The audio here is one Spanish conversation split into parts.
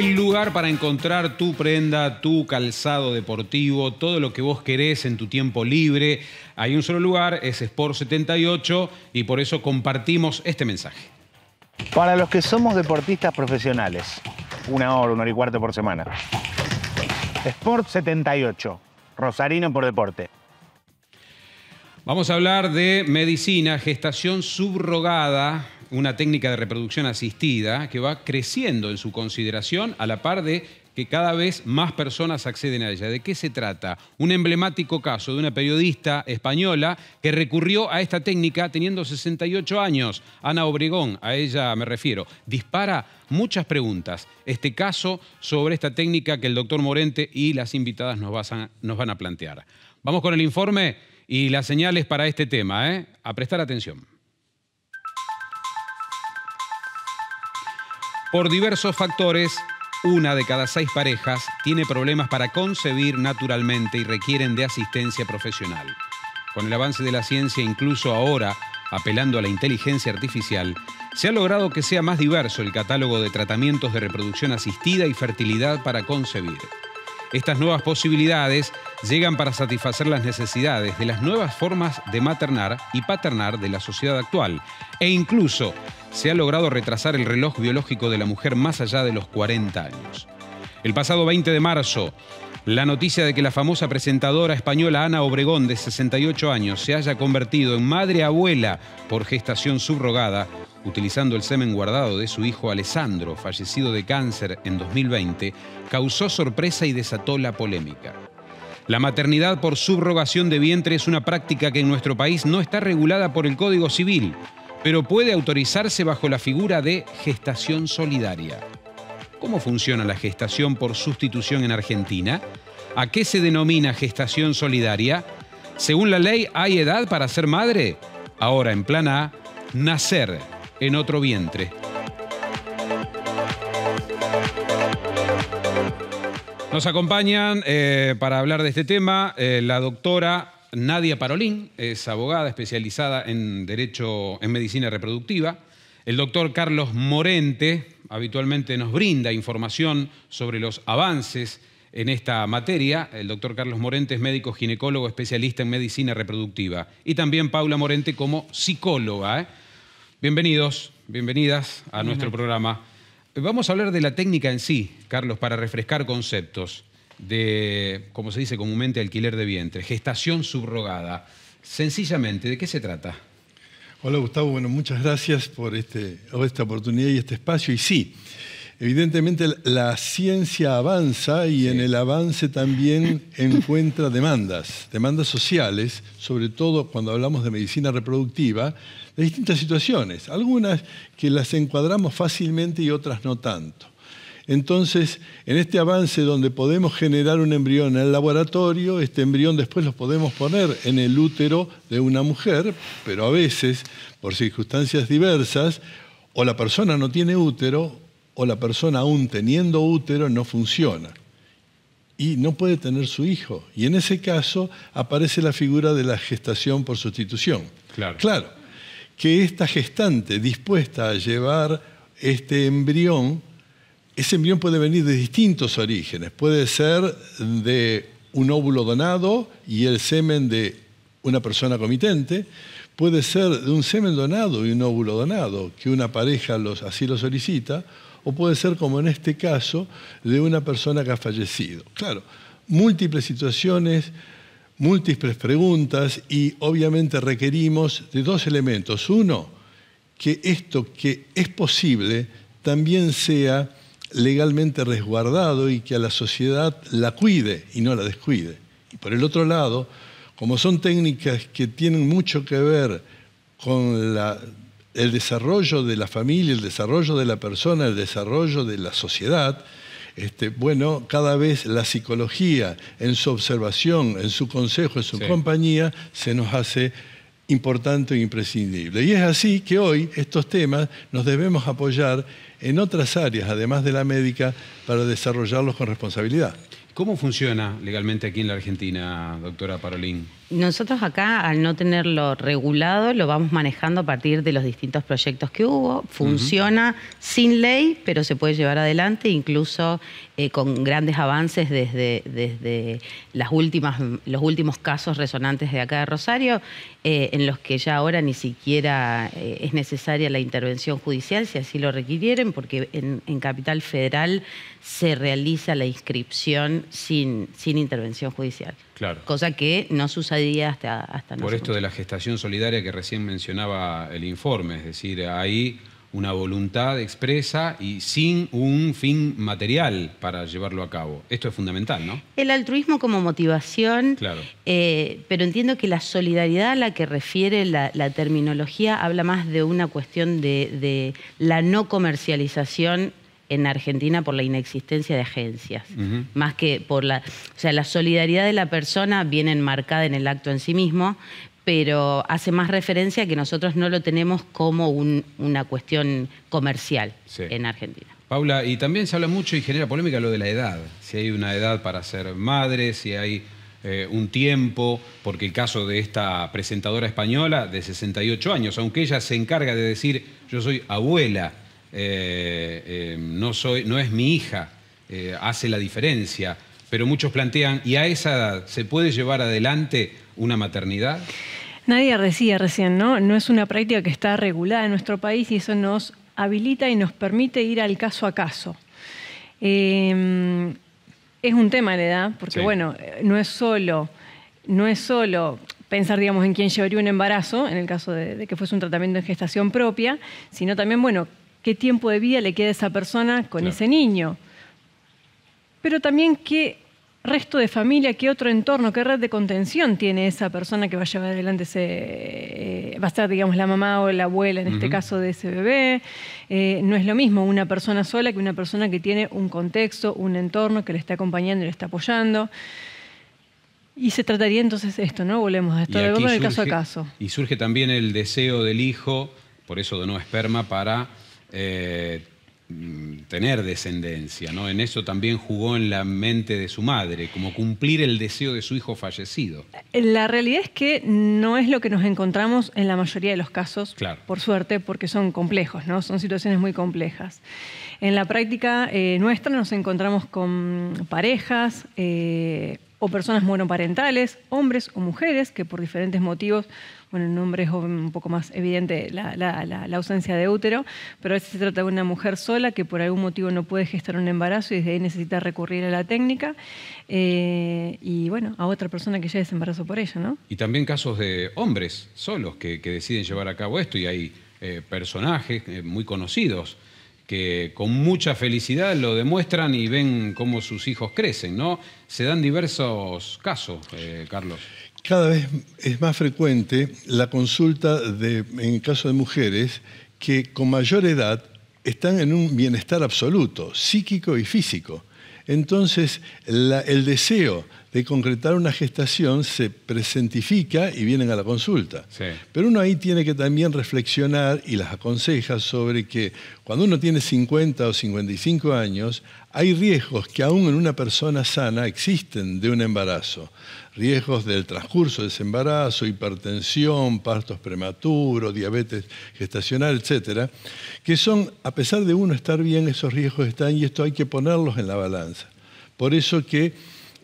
El lugar para encontrar tu prenda, tu calzado deportivo, todo lo que vos querés en tu tiempo libre. Hay un solo lugar, es Sport 78 y por eso compartimos este mensaje. Para los que somos deportistas profesionales, una hora, una hora y cuarto por semana. Sport 78, Rosarino por Deporte. Vamos a hablar de medicina, gestación subrogada, una técnica de reproducción asistida que va creciendo en su consideración a la par de que cada vez más personas acceden a ella. ¿De qué se trata? Un emblemático caso de una periodista española que recurrió a esta técnica teniendo 68 años. Ana Obregón, a ella me refiero. Dispara muchas preguntas. Este caso sobre esta técnica que el doctor Morente y las invitadas nos, van a plantear. Vamos con el informe y las señales para este tema. ¿eh? A prestar atención. Por diversos factores, una de cada seis parejas tiene problemas para concebir naturalmente y requieren de asistencia profesional. Con el avance de la ciencia, incluso ahora, apelando a la inteligencia artificial, se ha logrado que sea más diverso el catálogo de tratamientos de reproducción asistida y fertilidad para concebir. Estas nuevas posibilidades llegan para satisfacer las necesidades de las nuevas formas de maternar y paternar de la sociedad actual e incluso se ha logrado retrasar el reloj biológico de la mujer más allá de los 40 años. El pasado 20 de marzo, la noticia de que la famosa presentadora española Ana Obregón, de 68 años, se haya convertido en madre abuela por gestación subrogada, utilizando el semen guardado de su hijo Alessandro, fallecido de cáncer en 2020, causó sorpresa y desató la polémica. La maternidad por subrogación de vientre es una práctica que en nuestro país no está regulada por el Código Civil, pero puede autorizarse bajo la figura de gestación solidaria. ¿Cómo funciona la gestación por sustitución en Argentina? ¿A qué se denomina gestación solidaria? Según la ley, ¿hay edad para ser madre? Ahora, en plan A, nacer en otro vientre. Nos acompañan eh, para hablar de este tema eh, la doctora Nadia Parolín, es abogada especializada en Derecho en Medicina Reproductiva. El doctor Carlos Morente habitualmente nos brinda información sobre los avances en esta materia. El doctor Carlos Morente es médico ginecólogo especialista en medicina reproductiva. Y también Paula Morente como psicóloga. ¿eh? Bienvenidos, bienvenidas a nuestro programa. Vamos a hablar de la técnica en sí, Carlos, para refrescar conceptos de, como se dice comúnmente, alquiler de vientre, gestación subrogada. Sencillamente, ¿de qué se trata? Hola Gustavo, bueno, muchas gracias por, este, esta oportunidad y este espacio. Y sí, evidentemente la ciencia avanza y en el avance también encuentra demandas, demandas sociales, sobre todo cuando hablamos de medicina reproductiva, de distintas situaciones, algunas que las encuadramos fácilmente y otras no tanto. Entonces, en este avance donde podemos generar un embrión en el laboratorio, este embrión después lo podemos poner en el útero de una mujer, pero a veces, por circunstancias diversas, o la persona no tiene útero, o la persona aún teniendo útero no funciona. Y no puede tener su hijo. Y en ese caso aparece la figura de la gestación por sustitución. Claro. Que esta gestante dispuesta a llevar este embrión ese embrión puede venir de distintos orígenes. Puede ser de un óvulo donado y el semen de una persona comitente. Puede ser de un semen donado y un óvulo donado, que una pareja así lo solicita. O puede ser, como en este caso, de una persona que ha fallecido. Claro, múltiples situaciones, múltiples preguntas y obviamente requerimos de dos elementos. Uno, que esto que es posible también sea legalmente resguardado y que a la sociedad la cuide y no la descuide. Y por el otro lado, como son técnicas que tienen mucho que ver con el desarrollo de la familia, el desarrollo de la persona, el desarrollo de la sociedad, este, bueno, cada vez la psicología en su observación, en su consejo, en su compañía, se nos hace importante e imprescindible. Y es así que hoy estos temas nos debemos apoyar en otras áreas, además de la médica, para desarrollarlos con responsabilidad. ¿Cómo funciona legalmente aquí en la Argentina, doctora Parolín? Nosotros acá, al no tenerlo regulado, lo vamos manejando a partir de los distintos proyectos que hubo. Funciona sin ley, pero se puede llevar adelante, incluso eh, con grandes avances desde, las los últimos casos resonantes de acá de Rosario, eh, en los que ya ahora ni siquiera eh, es necesaria la intervención judicial, si así lo requirieren, porque en, Capital Federal se realiza la inscripción sin intervención judicial. Cosa que no sucedía hasta, hasta Por esto de la gestación solidaria que recién mencionaba el informe, es decir, hay una voluntad expresa y sin un fin material para llevarlo a cabo. Esto es fundamental, ¿no? El altruismo como motivación, claro. Eh, pero entiendo que la solidaridad a la que refiere la, terminología habla más de una cuestión de, de la no comercialización en Argentina por la inexistencia de agencias, más que por la... O sea, la solidaridad de la persona viene enmarcada en el acto en sí mismo, pero hace más referencia a que nosotros no lo tenemos como una cuestión comercial en Argentina. Paula, y también se habla mucho y genera polémica lo de la edad, si hay una edad para ser madre, si hay eh, un tiempo, porque el caso de esta presentadora española de 68 años, aunque ella se encarga de decir yo soy abuela, eh, eh, no, soy, no es mi hija, eh, hace la diferencia. Pero muchos plantean, ¿y a esa edad se puede llevar adelante una maternidad? Nadie decía recién, ¿no? No es una práctica que está regulada en nuestro país y eso nos habilita y nos permite ir al caso a caso. es un tema de edad, porque bueno, no es solo, no es solo pensar, digamos, en quién llevaría un embarazo, en el caso de, de, que fuese un tratamiento en gestación propia, sino también, bueno, qué tiempo de vida le queda a esa persona con ese niño. Pero también qué resto de familia, qué otro entorno, qué red de contención tiene esa persona que va a llevar adelante ese, eh, va a ser, digamos, la mamá o la abuela en este caso de ese bebé. Eh, no es lo mismo una persona sola que una persona que tiene un contexto, un entorno que le está acompañando y le está apoyando. Y se trataría entonces esto, ¿no? Volvemos a esto, de caso a caso. Y surge también el deseo del hijo, por eso de donó esperma, para eh, tener descendencia, ¿no? En eso también jugó en la mente de su madre, como cumplir el deseo de su hijo fallecido. La realidad es que no es lo que nos encontramos en la mayoría de los casos, por suerte, porque son complejos, ¿no? Son situaciones muy complejas. En la práctica eh, nuestra nos encontramos con parejas eh, o personas monoparentales, hombres o mujeres, que por diferentes motivos bueno, en un es un poco más evidente la, ausencia de útero, pero a veces se trata de una mujer sola que por algún motivo no puede gestar un embarazo y desde ahí necesita recurrir a la técnica eh, y bueno, a otra persona que ya desembarazó por ella, ¿no? Y también casos de hombres solos que, deciden llevar a cabo esto y hay eh, personajes eh, muy conocidos que con mucha felicidad lo demuestran y ven cómo sus hijos crecen, ¿no? Se dan diversos casos, Carlos. Cada vez es más frecuente la consulta en caso de mujeres que con mayor edad están en un bienestar absoluto, psíquico y físico. Entonces, el deseo de concretar una gestación se presentifica y vienen a la consulta. Pero uno ahí tiene que también reflexionar y las aconseja sobre que cuando uno tiene 50 o 55 años, hay riesgos que aún en una persona sana existen de un embarazo. Riesgos del transcurso de ese embarazo, hipertensión, partos prematuros, diabetes gestacional, etcétera, que son, a pesar de uno estar bien, esos riesgos están y esto hay que ponerlos en la balanza. Por eso que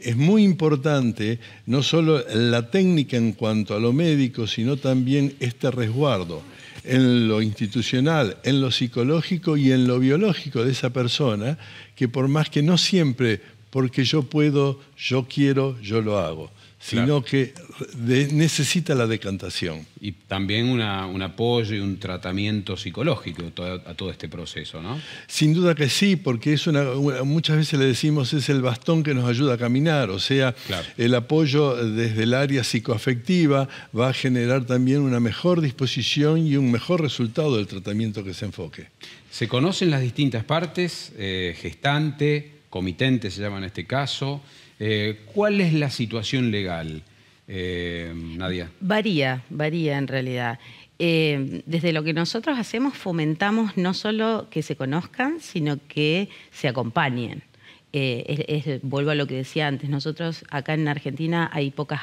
es muy importante no solo la técnica en cuanto a lo médico, sino también este resguardo en lo institucional, en lo psicológico y en lo biológico de esa persona, que por más que no siempre, porque yo puedo, yo quiero, yo lo hago sino que necesita la decantación. Y también un apoyo y un tratamiento psicológico a todo este proceso, ¿no? Sin duda que sí, porque es una, muchas veces le decimos es el bastón que nos ayuda a caminar, o sea, el apoyo desde el área psicoafectiva va a generar también una mejor disposición y un mejor resultado del tratamiento que se enfoque. Se conocen las distintas partes, eh, gestante, comitente se llama en este caso, eh, ¿Cuál es la situación legal, eh, Nadia? Varía, varía en realidad. Eh, desde lo que nosotros hacemos fomentamos no solo que se conozcan, sino que se acompañen. vuelvo a lo que decía antes, nosotros acá en Argentina hay pocas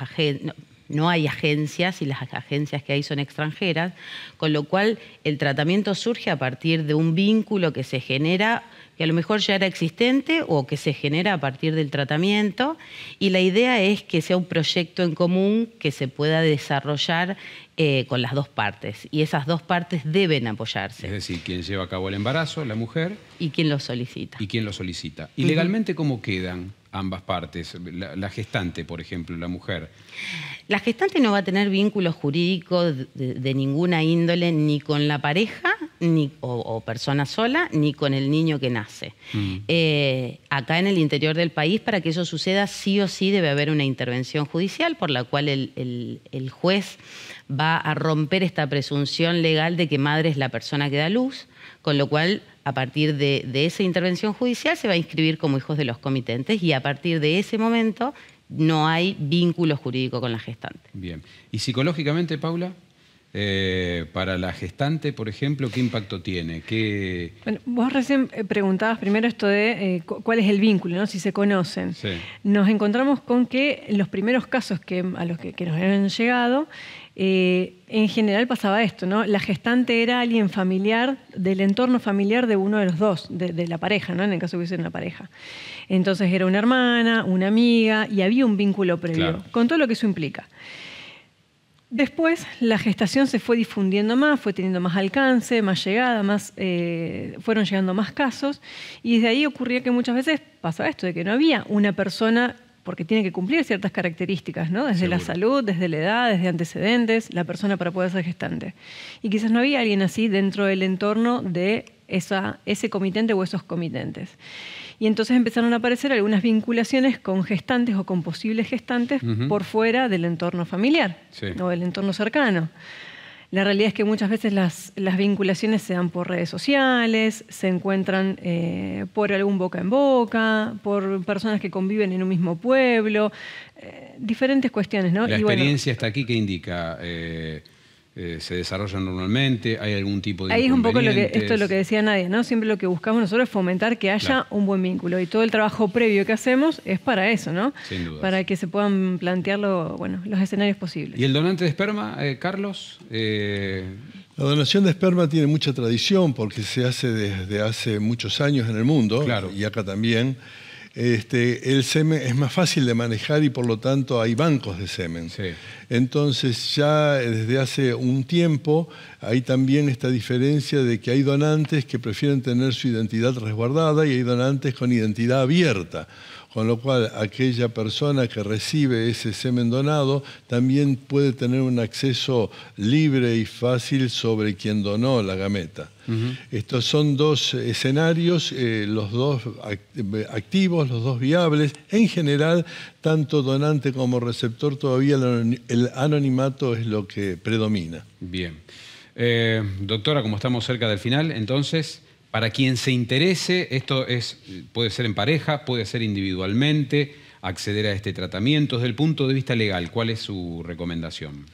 no hay agencias y las agencias que hay son extranjeras, con lo cual el tratamiento surge a partir de un vínculo que se genera que a lo mejor ya era existente o que se genera a partir del tratamiento y la idea es que sea un proyecto en común que se pueda desarrollar eh, con las dos partes y esas dos partes deben apoyarse. Es decir, quien lleva a cabo el embarazo, la mujer. Y quien lo solicita. Y quien lo solicita. ¿Y legalmente cómo quedan? ambas partes? La, gestante, por ejemplo, la mujer. La gestante no va a tener vínculo jurídico de, ninguna índole ni con la pareja ni, o, persona sola ni con el niño que nace. Mm. Eh, acá en el interior del país, para que eso suceda, sí o sí debe haber una intervención judicial por la cual el, juez va a romper esta presunción legal de que madre es la persona que da luz, con lo cual a partir de, de, esa intervención judicial se va a inscribir como hijos de los comitentes y a partir de ese momento no hay vínculo jurídico con la gestante. Bien. ¿Y psicológicamente, Paula? Eh, para la gestante, por ejemplo, ¿qué impacto tiene? Bueno, vos recién eh, preguntabas primero esto de eh, cuál es el vínculo, ¿no? si se conocen. Nos encontramos con que los primeros casos que, a los que, nos habían llegado, en general pasaba esto, ¿no? La gestante era alguien familiar, del entorno familiar de uno de los dos, de, la pareja, ¿no? En el caso que hubiese una pareja. Entonces era una hermana, una amiga, y había un vínculo previo, con todo lo que eso implica. Después la gestación se fue difundiendo más, fue teniendo más alcance, más llegada, más, eh, fueron llegando más casos y desde ahí ocurría que muchas veces pasaba esto, de que no había una persona, porque tiene que cumplir ciertas características, ¿no? desde la salud, desde la edad, desde antecedentes, la persona para poder ser gestante. Y quizás no había alguien así dentro del entorno de ese comitente o esos comitentes. Y entonces empezaron a aparecer algunas vinculaciones con gestantes o con posibles gestantes por fuera del entorno familiar o del entorno cercano. La realidad es que muchas veces las, las vinculaciones se dan por redes sociales, se encuentran eh, por algún boca en boca, por personas que conviven en un mismo pueblo, eh, diferentes cuestiones, ¿no? La experiencia está aquí que indica eh, eh, se desarrollan normalmente, hay algún tipo de... Ahí es un poco lo que, esto es lo que decía nadie ¿no? Siempre lo que buscamos nosotros es fomentar que haya un buen vínculo y todo el trabajo previo que hacemos es para eso, ¿no? Sin duda. Para que se puedan plantear bueno, los escenarios posibles. ¿Y el donante de esperma, eh, Carlos? Eh, La donación de esperma tiene mucha tradición porque se hace desde hace muchos años en el mundo claro. y acá también. Este, el semen es más fácil de manejar y por lo tanto hay bancos de semen. Entonces ya eh, desde hace un tiempo hay también esta diferencia de que hay donantes que prefieren tener su identidad resguardada y hay donantes con identidad abierta con lo cual aquella persona que recibe ese semen donado también puede tener un acceso libre y fácil sobre quien donó la gameta. Estos son dos escenarios, eh, los dos eh, activos, los dos viables. En general, tanto donante como receptor, todavía el anonimato es lo que predomina. Bien. Eh, doctora, como estamos cerca del final, entonces, para quien se interese, esto es, puede ser en pareja, puede ser individualmente, acceder a este tratamiento. Desde el punto de vista legal, ¿cuál es su recomendación?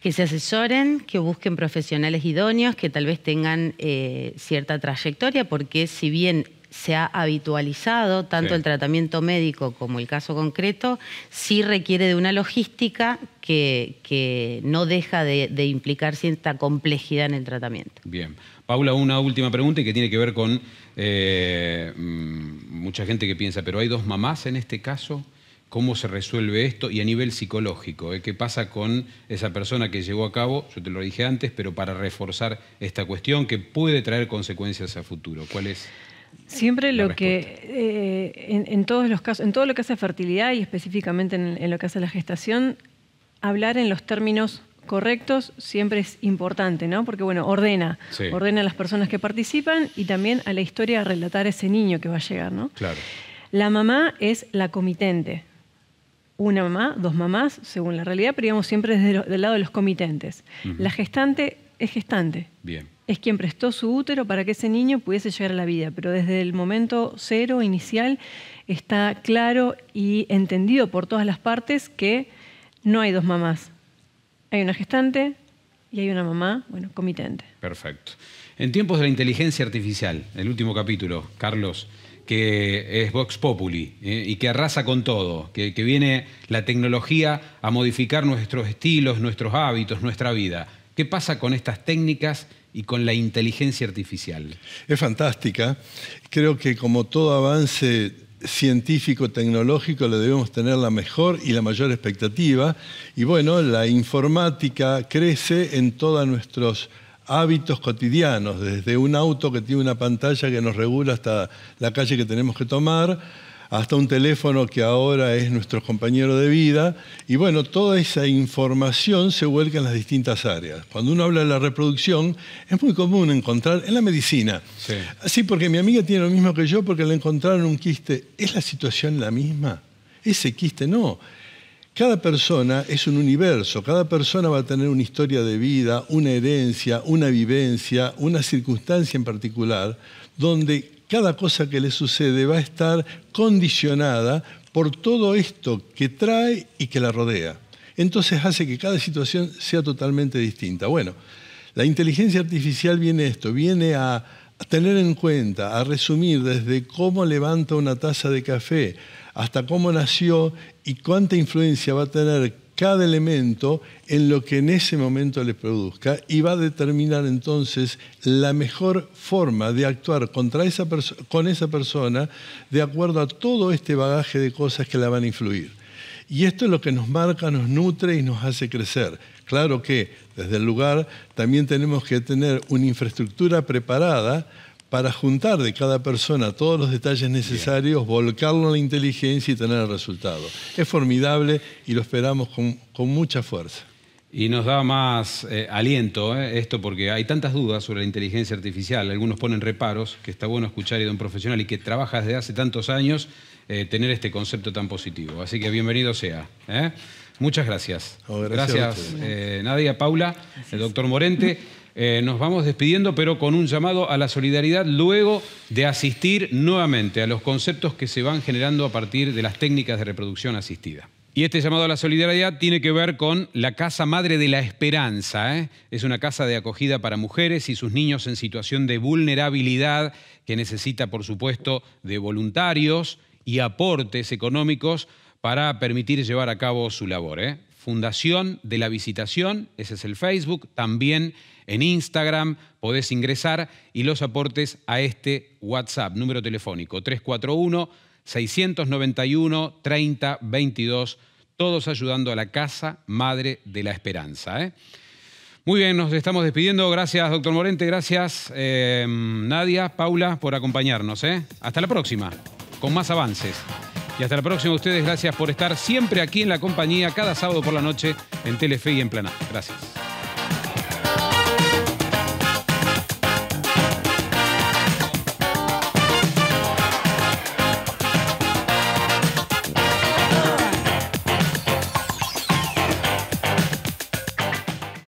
Que se asesoren, que busquen profesionales idóneos, que tal vez tengan eh, cierta trayectoria, porque si bien se ha habitualizado tanto el tratamiento médico como el caso concreto, sí requiere de una logística que, no deja de, de implicar cierta complejidad en el tratamiento. Bien. Paula, una última pregunta y que tiene que ver con eh, mm, mucha gente que piensa, pero hay dos mamás en este caso, ¿cómo se resuelve esto? Y a nivel psicológico, ¿eh? ¿qué pasa con esa persona que llevó a cabo, yo te lo dije antes, pero para reforzar esta cuestión que puede traer consecuencias a futuro? ¿Cuál es? Siempre lo que, eh, en, todos los casos, en todo lo que hace fertilidad y específicamente en, lo que hace la gestación, hablar en los términos correctos siempre es importante, ¿no? Porque, bueno, ordena. Ordena a las personas que participan y también a la historia a relatar ese niño que va a llegar, ¿no? Claro. La mamá es la comitente. Una mamá, dos mamás, según la realidad, pero digamos siempre desde el del lado de los comitentes. La gestante es gestante. Bien. Es quien prestó su útero para que ese niño pudiese llegar a la vida, pero desde el momento cero inicial está claro y entendido por todas las partes que no hay dos mamás, hay una gestante y hay una mamá, bueno, comitente. Perfecto. En tiempos de la inteligencia artificial, el último capítulo, Carlos, que es Vox Populi eh, y que arrasa con todo, que, que, viene la tecnología a modificar nuestros estilos, nuestros hábitos, nuestra vida. ¿Qué pasa con estas técnicas y con la inteligencia artificial? Es fantástica. Creo que como todo avance científico, tecnológico, le debemos tener la mejor y la mayor expectativa. Y bueno, la informática crece en todos nuestros hábitos cotidianos, desde un auto que tiene una pantalla que nos regula hasta la calle que tenemos que tomar, hasta un teléfono que ahora es nuestro compañero de vida. Y bueno, toda esa información se vuelca en las distintas áreas. Cuando uno habla de la reproducción, es muy común encontrar en la medicina. Sí, porque mi amiga tiene lo mismo que yo porque le encontraron un quiste. ¿Es la situación la misma? Ese quiste no. Cada persona es un universo, cada persona va a tener una historia de vida, una herencia, una vivencia, una circunstancia en particular, donde cada cosa que le sucede va a estar condicionada por todo esto que trae y que la rodea. Entonces hace que cada situación sea totalmente distinta. Bueno, la inteligencia artificial viene esto, viene a, tener en cuenta, a resumir desde cómo levanta una taza de café hasta cómo nació y cuánta influencia va a tener cada elemento en lo que en ese momento le produzca y va a determinar entonces la mejor forma de actuar contra esa con esa persona de acuerdo a todo este bagaje de cosas que la van a influir. Y esto es lo que nos marca, nos nutre y nos hace crecer. Claro que desde el lugar también tenemos que tener una infraestructura preparada para juntar de cada persona todos los detalles necesarios, volcarlo a la inteligencia y tener el resultado. Es formidable y lo esperamos con, mucha fuerza. Y nos da más eh, aliento eh, esto porque hay tantas dudas sobre la inteligencia artificial, algunos ponen reparos, que está bueno escuchar y de un profesional y que trabaja desde hace tantos años eh, tener este concepto tan positivo. Así que bienvenido sea. Muchas gracias. gracias Nadia, Paula, el doctor Morente. Eh, nos vamos despidiendo, pero con un llamado a la solidaridad luego de asistir nuevamente a los conceptos que se van generando a partir de las técnicas de reproducción asistida. Y este llamado a la solidaridad tiene que ver con la Casa Madre de la Esperanza. ¿eh? Es una casa de acogida para mujeres y sus niños en situación de vulnerabilidad que necesita, por supuesto, de voluntarios y aportes económicos para permitir llevar a cabo su labor. ¿eh? Fundación de la Visitación, ese es el Facebook, también en Instagram podés ingresar y los aportes a este WhatsApp, número telefónico 341-691-3022, todos ayudando a la Casa Madre de la Esperanza. ¿eh? Muy bien, nos estamos despidiendo. Gracias, doctor Morente. Gracias, eh, Nadia, Paula, por acompañarnos. ¿eh? Hasta la próxima, con más avances. Y hasta la próxima, ustedes gracias por estar siempre aquí en la compañía, cada sábado por la noche en Telefe y en Plana. Gracias.